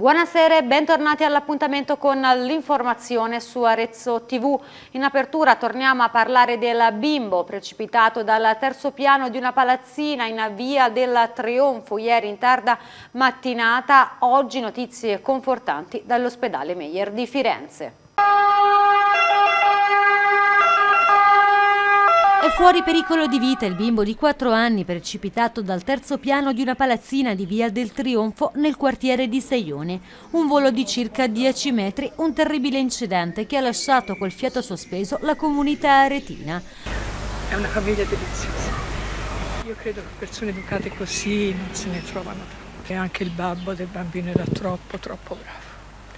Buonasera e bentornati all'appuntamento con l'informazione su Arezzo TV. In apertura torniamo a parlare del bimbo precipitato dal terzo piano di una palazzina in via del Trionfo ieri in tarda mattinata. Oggi notizie confortanti dall'ospedale Meyer di Firenze. È fuori pericolo di vita il bimbo di 4 anni precipitato dal terzo piano di una palazzina di Via del Trionfo nel quartiere di Seione. Un volo di circa 10 metri, un terribile incidente che ha lasciato col fiato sospeso la comunità aretina. È una famiglia deliziosa. Io credo che persone educate così non se ne trovano troppe. E anche il babbo del bambino era troppo, troppo bravo.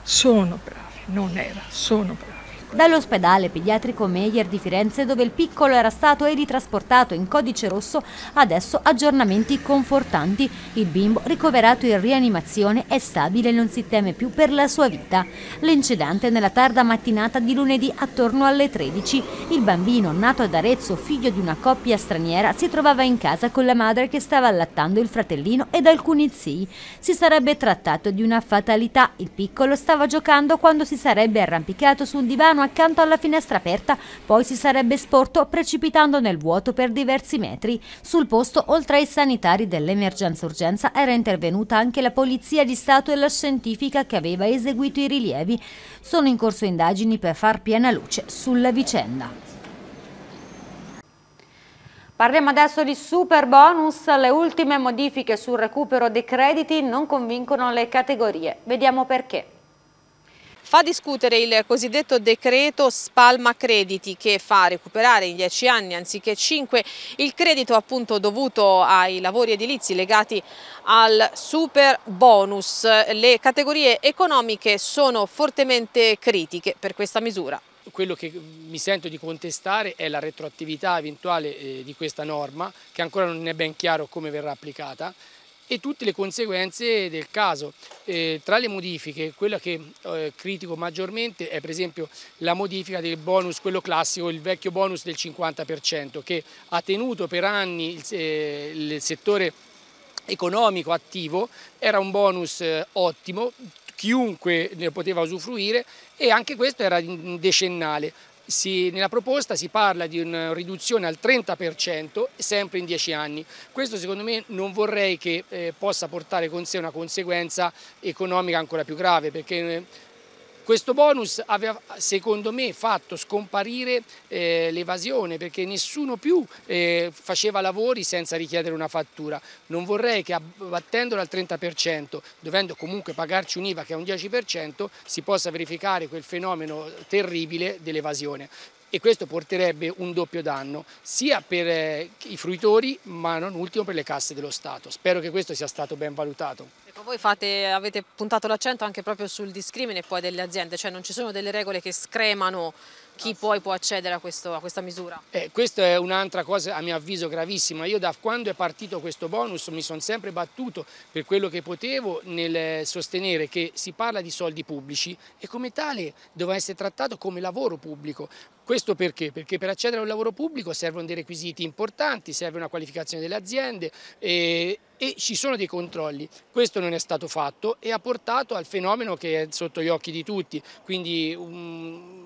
Sono bravi, non era, sono bravi dall'ospedale pediatrico Meyer di Firenze dove il piccolo era stato ritrasportato in codice rosso, adesso aggiornamenti confortanti. Il bimbo ricoverato in rianimazione è stabile e non si teme più per la sua vita. L'incidente nella tarda mattinata di lunedì attorno alle 13. Il bambino, nato ad Arezzo, figlio di una coppia straniera, si trovava in casa con la madre che stava allattando il fratellino ed alcuni zii. Si sarebbe trattato di una fatalità. Il piccolo stava giocando quando si sarebbe arrampicato su un divano fermo accanto alla finestra aperta, poi si sarebbe sporto precipitando nel vuoto per diversi metri. Sul posto, oltre ai sanitari dell'emergenza-urgenza, era intervenuta anche la Polizia di Stato e la scientifica che aveva eseguito i rilievi. Sono in corso indagini per far piena luce sulla vicenda. Parliamo adesso di super bonus, le ultime modifiche sul recupero dei crediti non convincono le categorie, vediamo perché. Fa discutere il cosiddetto decreto spalma crediti che fa recuperare in 10 anni anziché 5 il credito appunto dovuto ai lavori edilizi legati al super bonus. Le categorie economiche sono fortemente critiche per questa misura. Quello che mi sento di contestare è la retroattività eventuale eh, di questa norma che ancora non è ben chiaro come verrà applicata e tutte le conseguenze del caso. Eh, tra le modifiche, quella che eh, critico maggiormente è per esempio la modifica del bonus, quello classico, il vecchio bonus del 50% che ha tenuto per anni il, eh, il settore economico attivo, era un bonus eh, ottimo, chiunque ne poteva usufruire e anche questo era decennale. Si, nella proposta si parla di una riduzione al 30% sempre in 10 anni. Questo secondo me non vorrei che eh, possa portare con sé una conseguenza economica ancora più grave perché eh, questo bonus aveva secondo me fatto scomparire eh, l'evasione perché nessuno più eh, faceva lavori senza richiedere una fattura. Non vorrei che abbattendola al 30%, dovendo comunque pagarci un'IVA che è un 10%, si possa verificare quel fenomeno terribile dell'evasione e questo porterebbe un doppio danno sia per eh, i fruitori ma non ultimo per le casse dello Stato. Spero che questo sia stato ben valutato voi fate, avete puntato l'accento anche proprio sul discrimine poi delle aziende, cioè non ci sono delle regole che scremano chi poi può accedere a, questo, a questa misura? Eh, questa è un'altra cosa a mio avviso gravissima, io da quando è partito questo bonus mi sono sempre battuto per quello che potevo nel sostenere che si parla di soldi pubblici e come tale doveva essere trattato come lavoro pubblico. Questo perché? Perché per accedere a un lavoro pubblico servono dei requisiti importanti, serve una qualificazione delle aziende e, eh, e ci sono dei controlli. Questo non è stato fatto e ha portato al fenomeno che è sotto gli occhi di tutti, quindi um,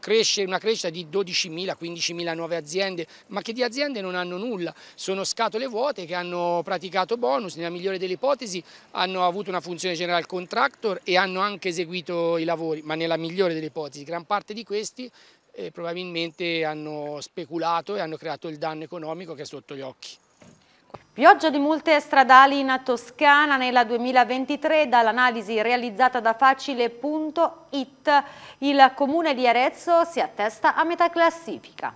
cresce, una crescita di 12.000, 15.000 nuove aziende, ma che di aziende non hanno nulla, sono scatole vuote che hanno praticato bonus, nella migliore delle ipotesi hanno avuto una funzione general contractor e hanno anche eseguito i lavori, ma nella migliore delle ipotesi, gran parte di questi eh, probabilmente hanno speculato e hanno creato il danno economico che è sotto gli occhi. Pioggia di multe stradali in Toscana nel 2023 dall'analisi realizzata da facile.it. Il comune di Arezzo si attesta a metà classifica.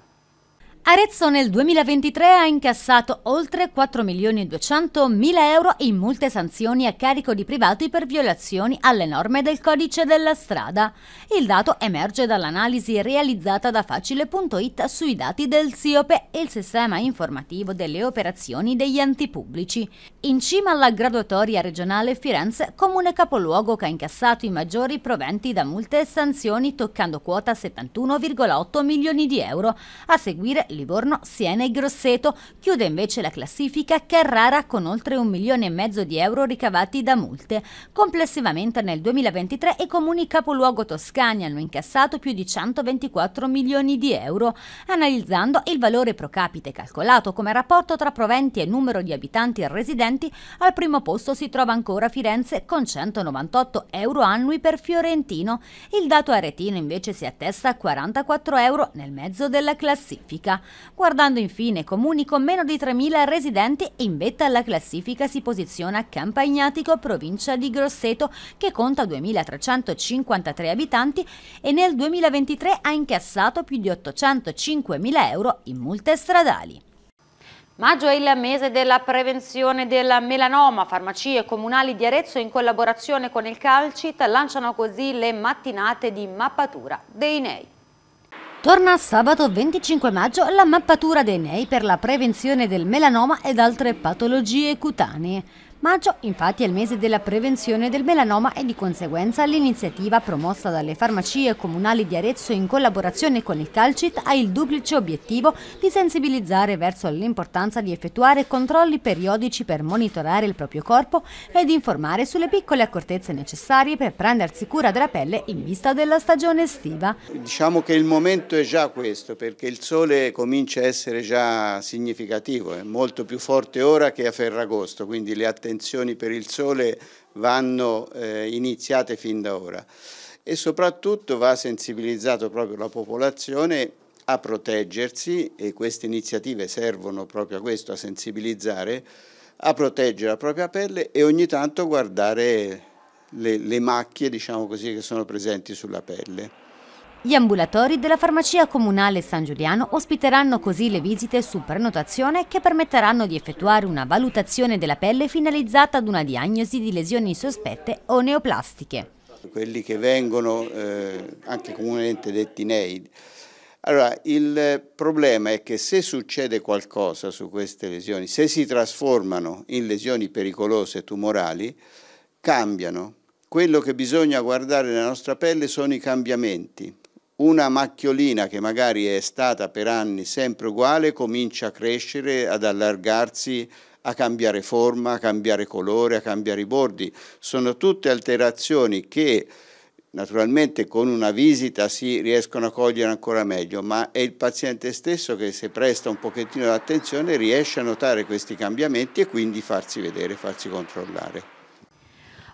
Arezzo nel 2023 ha incassato oltre 4.200.000 euro in multe e sanzioni a carico di privati per violazioni alle norme del codice della strada. Il dato emerge dall'analisi realizzata da facile.it sui dati del SIOPE, il sistema informativo delle operazioni degli enti pubblici. In cima alla graduatoria regionale Firenze, comune capoluogo che ha incassato i maggiori proventi da multe e sanzioni toccando quota 71,8 milioni di euro, a seguire il Livorno, Siena e Grosseto. Chiude invece la classifica Carrara con oltre un milione e mezzo di euro ricavati da multe. Complessivamente nel 2023 i comuni capoluogo toscani hanno incassato più di 124 milioni di euro. Analizzando il valore pro capite calcolato come rapporto tra proventi e numero di abitanti e residenti, al primo posto si trova ancora Firenze con 198 euro annui per Fiorentino. Il dato aretino invece si attesta a 44 euro nel mezzo della classifica. Guardando infine comuni con meno di 3.000 residenti, in vetta alla classifica si posiziona Campagnatico, provincia di Grosseto, che conta 2.353 abitanti e nel 2023 ha incassato più di 805.000 euro in multe stradali. Maggio è il mese della prevenzione del melanoma. Farmacie comunali di Arezzo in collaborazione con il Calcit lanciano così le mattinate di mappatura dei nei. Torna sabato 25 maggio la mappatura dei NEI per la prevenzione del melanoma ed altre patologie cutanee. Maggio infatti è il mese della prevenzione del melanoma e di conseguenza l'iniziativa promossa dalle farmacie comunali di Arezzo in collaborazione con il Calcit ha il duplice obiettivo di sensibilizzare verso l'importanza di effettuare controlli periodici per monitorare il proprio corpo ed informare sulle piccole accortezze necessarie per prendersi cura della pelle in vista della stagione estiva. Diciamo che il momento è già questo perché il sole comincia a essere già significativo, è molto più forte ora che a Ferragosto, quindi le attenzioni attenzioni per il sole vanno eh, iniziate fin da ora e soprattutto va sensibilizzato proprio la popolazione a proteggersi e queste iniziative servono proprio a questo, a sensibilizzare, a proteggere la propria pelle e ogni tanto guardare le, le macchie diciamo così, che sono presenti sulla pelle. Gli ambulatori della farmacia comunale San Giuliano ospiteranno così le visite su prenotazione che permetteranno di effettuare una valutazione della pelle finalizzata ad una diagnosi di lesioni sospette o neoplastiche. Quelli che vengono eh, anche comunemente detti NEID. Allora, il problema è che se succede qualcosa su queste lesioni, se si trasformano in lesioni pericolose tumorali, cambiano. Quello che bisogna guardare nella nostra pelle sono i cambiamenti una macchiolina che magari è stata per anni sempre uguale comincia a crescere, ad allargarsi, a cambiare forma, a cambiare colore, a cambiare i bordi. Sono tutte alterazioni che naturalmente con una visita si riescono a cogliere ancora meglio, ma è il paziente stesso che se presta un pochettino d'attenzione riesce a notare questi cambiamenti e quindi farsi vedere, farsi controllare.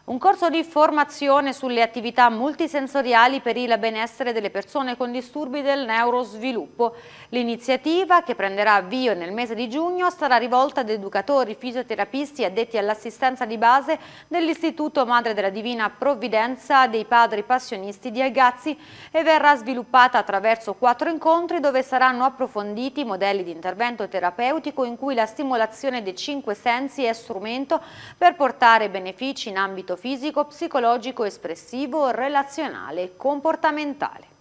Un corso di formazione sulle attività multisensoriali per il benessere delle persone con disturbi del neurosviluppo. L'iniziativa, che prenderà avvio nel mese di giugno, sarà rivolta ad educatori, fisioterapisti e addetti all'assistenza di base dell'Istituto Madre della Divina Provvidenza dei Padri Passionisti di Agazzi e verrà sviluppata attraverso quattro incontri dove saranno approfonditi i modelli di intervento terapeutico in cui la stimolazione dei cinque sensi è strumento per portare benefici in ambito fisico, psicologico, espressivo, relazionale e comportamentale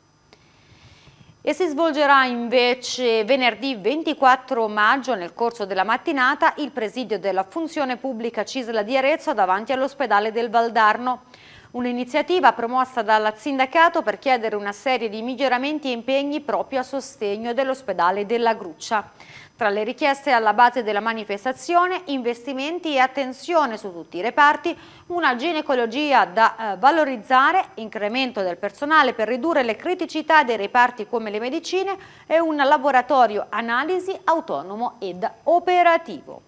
e si svolgerà invece venerdì 24 maggio nel corso della mattinata il presidio della funzione pubblica Cisla di Arezzo davanti all'ospedale del Valdarno. Un'iniziativa promossa dal sindacato per chiedere una serie di miglioramenti e impegni proprio a sostegno dell'ospedale della Gruccia. Tra le richieste alla base della manifestazione, investimenti e attenzione su tutti i reparti, una ginecologia da eh, valorizzare, incremento del personale per ridurre le criticità dei reparti come le medicine e un laboratorio analisi autonomo ed operativo.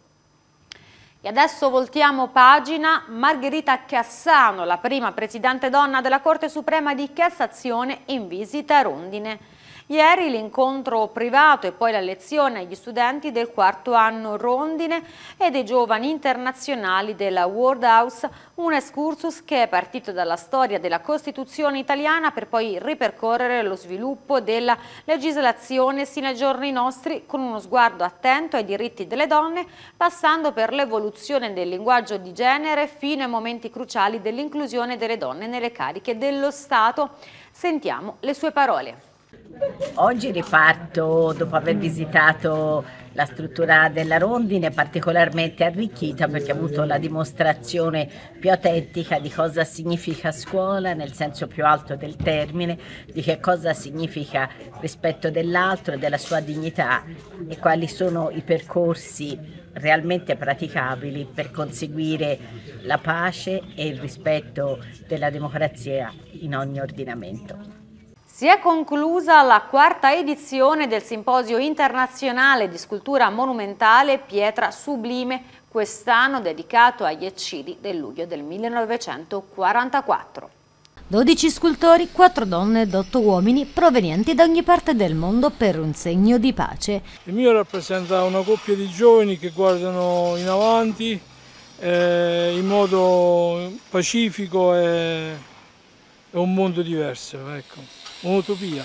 E adesso voltiamo pagina. Margherita Cassano, la prima presidente donna della Corte Suprema di Cassazione, in visita a Rondine. Ieri l'incontro privato e poi la lezione agli studenti del quarto anno Rondine e dei giovani internazionali della World House, un excursus che è partito dalla storia della Costituzione italiana per poi ripercorrere lo sviluppo della legislazione sino ai giorni nostri con uno sguardo attento ai diritti delle donne, passando per l'evoluzione del linguaggio di genere fino ai momenti cruciali dell'inclusione delle donne nelle cariche dello Stato. Sentiamo le sue parole. Oggi riparto dopo aver visitato la struttura della rondine particolarmente arricchita perché ha avuto la dimostrazione più autentica di cosa significa scuola nel senso più alto del termine, di che cosa significa rispetto dell'altro, e della sua dignità e quali sono i percorsi realmente praticabili per conseguire la pace e il rispetto della democrazia in ogni ordinamento. Si è conclusa la quarta edizione del Simposio internazionale di scultura monumentale Pietra Sublime, quest'anno dedicato agli eccidi del luglio del 1944. 12 scultori, 4 donne ed 8 uomini provenienti da ogni parte del mondo per un segno di pace. Il mio rappresenta una coppia di giovani che guardano in avanti eh, in modo pacifico e un mondo diverso. Ecco un'utopia.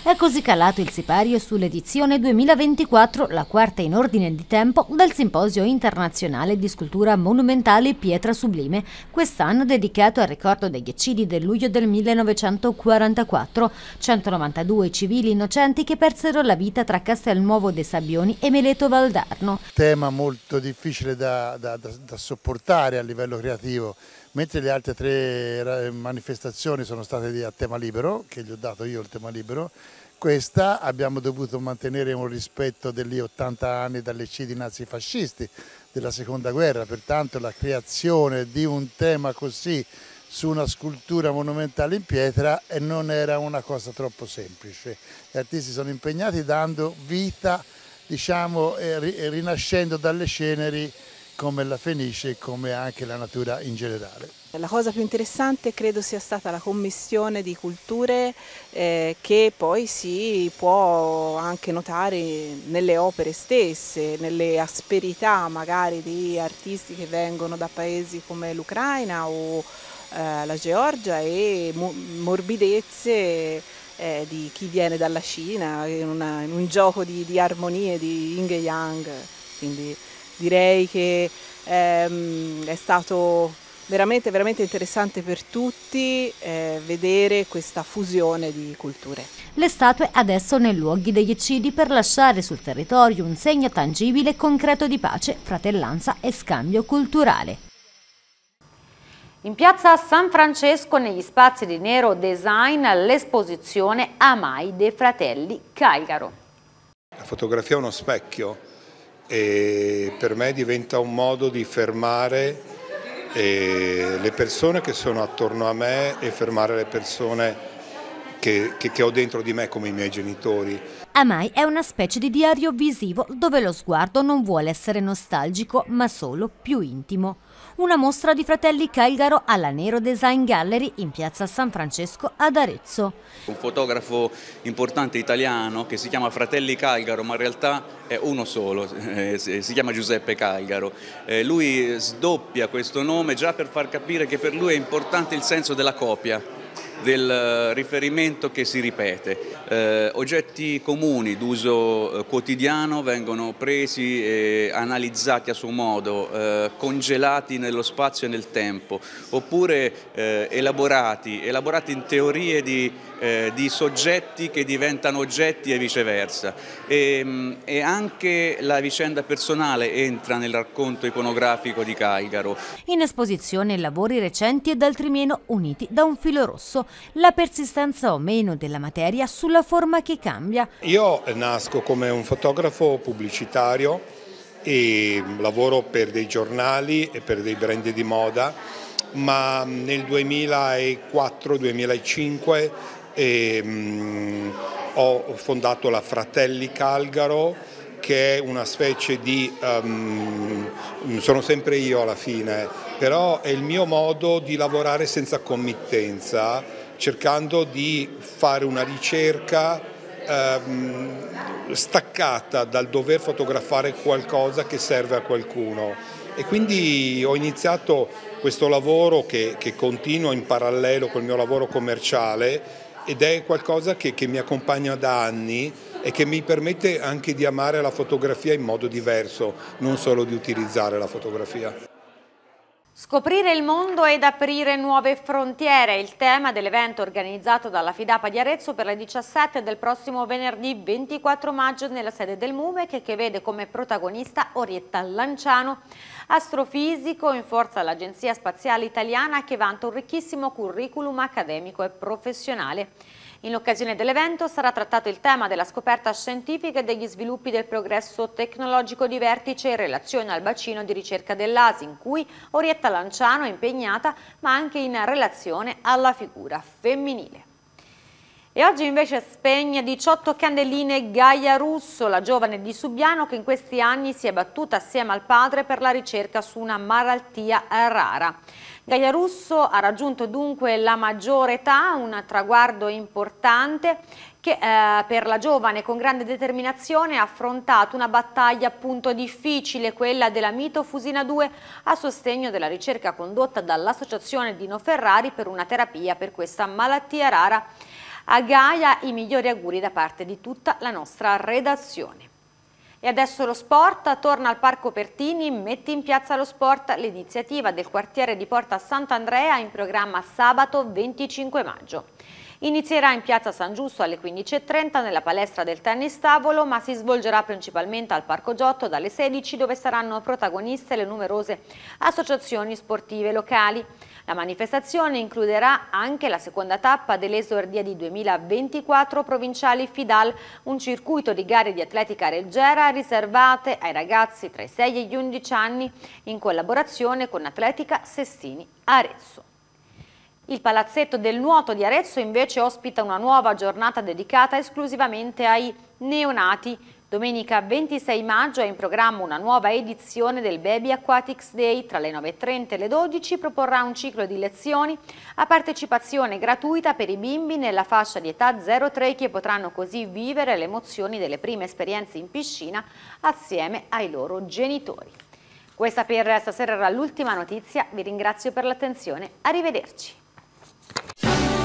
È così calato il sipario sull'edizione 2024, la quarta in ordine di tempo, del Simposio internazionale di scultura monumentale Pietra Sublime, quest'anno dedicato al ricordo degli eccidi del luglio del 1944, 192 civili innocenti che persero la vita tra Castelnuovo dei Sabbioni e Meleto Valdarno. Tema molto difficile da, da, da, da sopportare a livello creativo mentre le altre tre manifestazioni sono state a tema libero, che gli ho dato io il tema libero, questa abbiamo dovuto mantenere un rispetto degli 80 anni dalle cidi nazifascisti della seconda guerra, pertanto la creazione di un tema così su una scultura monumentale in pietra eh, non era una cosa troppo semplice. Gli artisti sono impegnati dando vita, diciamo, eh, rinascendo dalle ceneri come la Fenice e come anche la natura in generale. La cosa più interessante credo sia stata la commissione di culture eh, che poi si può anche notare nelle opere stesse, nelle asperità magari di artisti che vengono da paesi come l'Ucraina o eh, la Georgia e morbidezze eh, di chi viene dalla Cina in, una, in un gioco di, di armonie, di yin e yang. Quindi Direi che ehm, è stato veramente, veramente interessante per tutti eh, vedere questa fusione di culture. Le statue adesso nei luoghi degli eccidi per lasciare sul territorio un segno tangibile e concreto di pace, fratellanza e scambio culturale. In piazza San Francesco, negli spazi di Nero Design, l'esposizione Amai dei fratelli Caigaro. La fotografia è uno specchio e per me diventa un modo di fermare eh, le persone che sono attorno a me e fermare le persone che, che, che ho dentro di me come i miei genitori. Amai è una specie di diario visivo dove lo sguardo non vuole essere nostalgico ma solo più intimo. Una mostra di fratelli Calgaro alla Nero Design Gallery in piazza San Francesco ad Arezzo. Un fotografo importante italiano che si chiama Fratelli Calgaro ma in realtà è uno solo, eh, si chiama Giuseppe Calgaro. Eh, lui sdoppia questo nome già per far capire che per lui è importante il senso della copia del eh, riferimento che si ripete. Eh, oggetti comuni d'uso eh, quotidiano vengono presi e analizzati a suo modo, eh, congelati nello spazio e nel tempo, oppure eh, elaborati, elaborati in teorie di, eh, di, soggetti che diventano oggetti e viceversa. E, ehm, e anche la vicenda personale entra nel racconto iconografico di Calgaro. In esposizione lavori recenti ed altrimeno uniti da un filo rosso la persistenza o meno della materia sulla forma che cambia. Io nasco come un fotografo pubblicitario e lavoro per dei giornali e per dei brand di moda, ma nel 2004-2005 ehm, ho fondato la Fratelli Calgaro che è una specie di, um, sono sempre io alla fine, però è il mio modo di lavorare senza committenza cercando di fare una ricerca ehm, staccata dal dover fotografare qualcosa che serve a qualcuno. E quindi ho iniziato questo lavoro che, che continuo in parallelo col mio lavoro commerciale ed è qualcosa che, che, mi accompagna da anni e che mi permette anche di amare la fotografia in modo diverso, non solo di utilizzare la fotografia. Scoprire il mondo ed aprire nuove frontiere è il tema dell'evento organizzato dalla Fidapa di Arezzo per le 17 del prossimo venerdì 24 maggio nella sede del MUMEC che vede come protagonista Orietta Lanciano astrofisico in forza all'Agenzia Spaziale Italiana che vanta un ricchissimo curriculum accademico e professionale. In occasione dell'evento sarà trattato il tema della scoperta scientifica e degli sviluppi del progresso tecnologico di vertice in relazione al bacino di ricerca dell'ASI, in cui Orietta Lanciano è impegnata, ma anche in relazione alla figura femminile. E oggi invece spegne 18 candeline Gaia Russo, la giovane di Subiano che in questi anni si è battuta assieme al padre per la ricerca su una malattia rara. Gaia Russo ha raggiunto dunque la maggiore età, un traguardo importante che eh, per la giovane con grande determinazione ha affrontato una battaglia appunto difficile, quella della Mito Fusina 2, a sostegno della ricerca condotta dall'Associazione Dino Ferrari per una terapia per questa malattia rara. A Gaia i migliori auguri da parte di tutta la nostra redazione. E adesso lo sport, torna al Parco Pertini, mette in piazza lo sport, l'iniziativa del quartiere di Porta Sant'Andrea in programma sabato 25 maggio. Inizierà in piazza San Giusto alle 15.30 nella palestra del tennis tavolo, ma si svolgerà principalmente al Parco Giotto dalle 16 dove saranno protagoniste le numerose associazioni sportive locali. La manifestazione includerà anche la seconda tappa dell'esordia di 2024 provinciali FIDAL, un circuito di gare di atletica leggera riservate ai ragazzi tra i 6 e gli 11 anni in collaborazione con Atletica Sestini Arezzo. Il palazzetto del nuoto di Arezzo invece ospita una nuova giornata dedicata esclusivamente ai neonati Domenica 26 maggio è in programma una nuova edizione del Baby Aquatics Day. Tra le 9.30 e le 12 proporrà un ciclo di lezioni a partecipazione gratuita per i bimbi nella fascia di età 0-3 che potranno così vivere le emozioni delle prime esperienze in piscina assieme ai loro genitori. Questa per stasera era l'ultima notizia, vi ringrazio per l'attenzione, arrivederci.